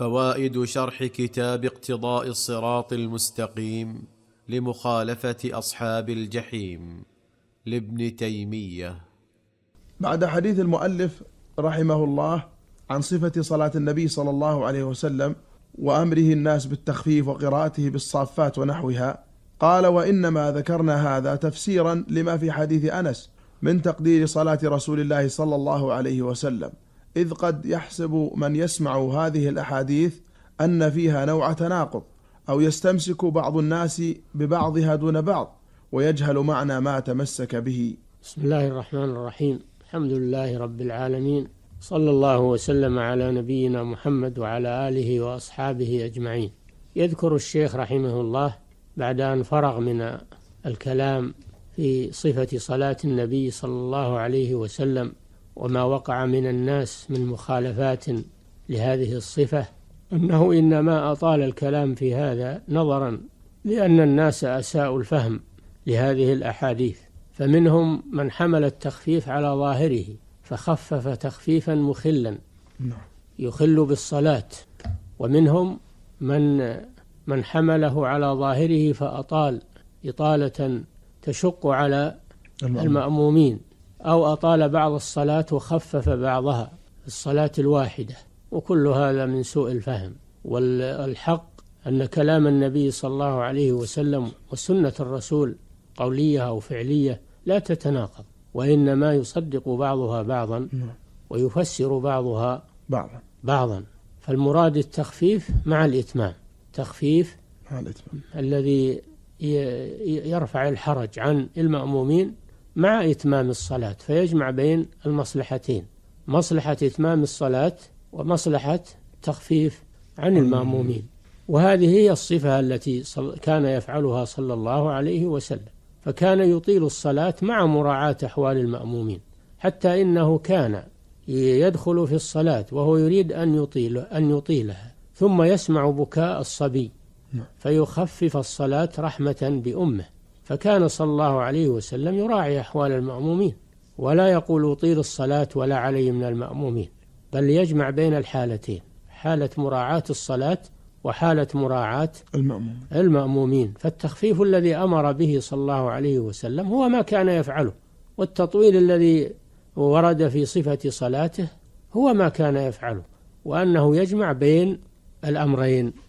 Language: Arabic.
فوائد شرح كتاب اقتضاء الصراط المستقيم لمخالفه اصحاب الجحيم لابن تيميه بعد حديث المؤلف رحمه الله عن صفه صلاه النبي صلى الله عليه وسلم وامره الناس بالتخفيف وقراءته بالصافات ونحوها قال وانما ذكرنا هذا تفسيرا لما في حديث انس من تقدير صلاه رسول الله صلى الله عليه وسلم إذ قد يحسب من يسمع هذه الأحاديث أن فيها نوع تناقض أو يستمسك بعض الناس ببعضها دون بعض ويجهل معنى ما تمسك به بسم الله الرحمن الرحيم الحمد لله رب العالمين صلى الله وسلم على نبينا محمد وعلى آله وأصحابه أجمعين يذكر الشيخ رحمه الله بعد أن فرغ من الكلام في صفة صلاة النبي صلى الله عليه وسلم وما وقع من الناس من مخالفات لهذه الصفة أنه إنما أطال الكلام في هذا نظرا لأن الناس أساءوا الفهم لهذه الأحاديث فمنهم من حمل التخفيف على ظاهره فخفف تخفيفا مخلا نعم. يخل بالصلاة ومنهم من من حمله على ظاهره فأطال إطالة تشق على المأمومين أو أطال بعض الصلاة وخفف بعضها الصلاة الواحدة وكل هذا من سوء الفهم والحق أن كلام النبي صلى الله عليه وسلم وسنة الرسول قولية أو فعلية لا تتناقض وإنما يصدق بعضها بعضا نعم. ويفسر بعضها بعضا بعضا فالمراد التخفيف مع الإتمام تخفيف مع الإتمام الذي يرفع الحرج عن المأمومين مع إتمام الصلاة فيجمع بين المصلحتين مصلحة إتمام الصلاة ومصلحة تخفيف عن المأمومين وهذه هي الصفة التي كان يفعلها صلى الله عليه وسلم فكان يطيل الصلاة مع مراعاة أحوال المأمومين حتى إنه كان يدخل في الصلاة وهو يريد أن يطيل أن يطيلها ثم يسمع بكاء الصبي نعم. فيخفف الصلاة رحمة بأمه فكان صلى الله عليه وسلم يراعي أحوال المأمومين ولا يقول أطيل الصلاة ولا علي من المأمومين بل يجمع بين الحالتين حالة مراعاة الصلاة وحالة مراعاة المأمومين, المأمومين فالتخفيف الذي أمر به صلى الله عليه وسلم هو ما كان يفعله والتطويل الذي ورد في صفة صلاته هو ما كان يفعله وأنه يجمع بين الأمرين